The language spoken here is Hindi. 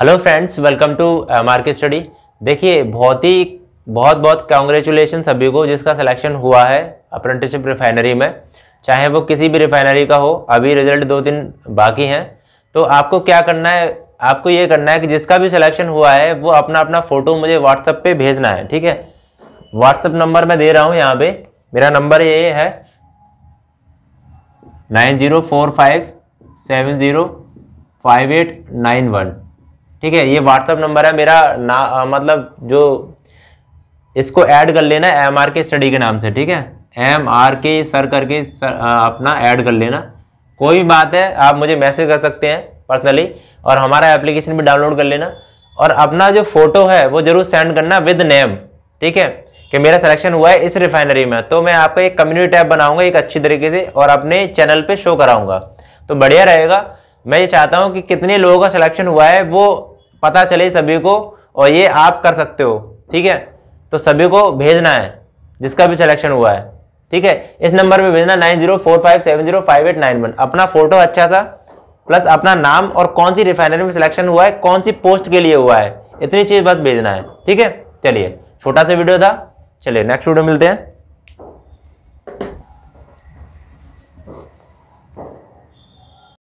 hello friends welcome to market study देखिए बहुत ही बहुत बहुत कॉन्ग्रेचुलेशन सभी को जिसका सिलेक्शन हुआ है अप्रेंटिसशिप रिफाइनरी में चाहे वो किसी भी रिफाइनरी का हो अभी रिजल्ट दो दिन बाकी हैं तो आपको क्या करना है आपको ये करना है कि जिसका भी सिलेक्शन हुआ है वो अपना अपना फ़ोटो मुझे व्हाट्सअप पर भेजना है ठीक है व्हाट्सअप नंबर मैं दे रहा हूँ यहाँ पर मेरा नंबर ये है nine zero four five seven zero five eight nine one ठीक है ये व्हाट्सअप नंबर है मेरा ना आ, मतलब जो इसको ऐड कर लेना एम आर के स्टडी के नाम से ठीक है एम आर के सर करके सर, आ, अपना ऐड कर लेना कोई बात है आप मुझे मैसेज कर सकते हैं पर्सनली और हमारा एप्लीकेशन भी डाउनलोड कर लेना और अपना जो फ़ोटो है वो ज़रूर सेंड करना विद नेम ठीक है कि मेरा सिलेक्शन हुआ है इस रिफाइनरी में तो मैं आपका एक कम्युनिटी टैब बनाऊंगा एक अच्छी तरीके से और अपने चैनल पे शो कराऊंगा तो बढ़िया रहेगा मैं ये चाहता हूँ कि कितने लोगों का सिलेक्शन हुआ है वो पता चले सभी को और ये आप कर सकते हो ठीक है तो सभी को भेजना है जिसका भी सिलेक्शन हुआ है ठीक है इस नंबर पे भेजना nine zero four five seven zero five eight nine one अपना फोटो अच्छा सा प्लस अपना नाम और कौन सी रिफाइनरी में सिलेक्शन हुआ है कौन सी पोस्ट के लिए हुआ है इतनी चीज़ बस भेजना है ठीक है चलिए छोटा सा वीडियो था चलिए नेक्स्ट वीडियो मिलते हैं